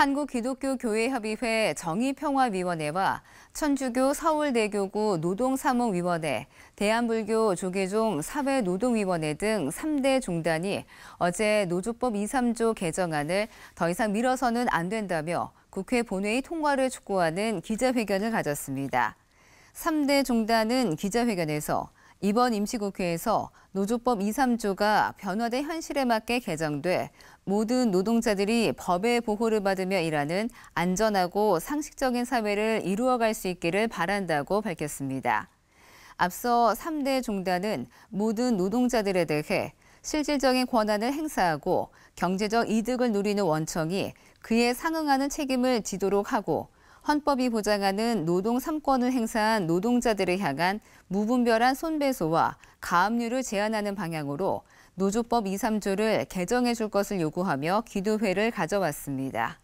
한국기독교교회협의회 정의평화위원회와 천주교 서울대교구 노동사무위원회 대한불교 조계종 사회노동위원회 등 3대 종단이 어제 노조법 2, 3조 개정안을 더 이상 밀어서는 안 된다며 국회 본회의 통과를 촉구하는 기자회견을 가졌습니다. 3대 종단은 기자회견에서 이번 임시국회에서 노조법 2, 3조가 변화된 현실에 맞게 개정돼 모든 노동자들이 법의 보호를 받으며 일하는 안전하고 상식적인 사회를 이루어갈 수 있기를 바란다고 밝혔습니다. 앞서 3대 종단은 모든 노동자들에 대해 실질적인 권한을 행사하고 경제적 이득을 누리는 원청이 그에 상응하는 책임을 지도록 하고 헌법이 보장하는 노동 3권을 행사한 노동자들을 향한 무분별한 손배소와 가압류를 제한하는 방향으로 노조법 2, 3조를 개정해 줄 것을 요구하며 기도회를 가져왔습니다.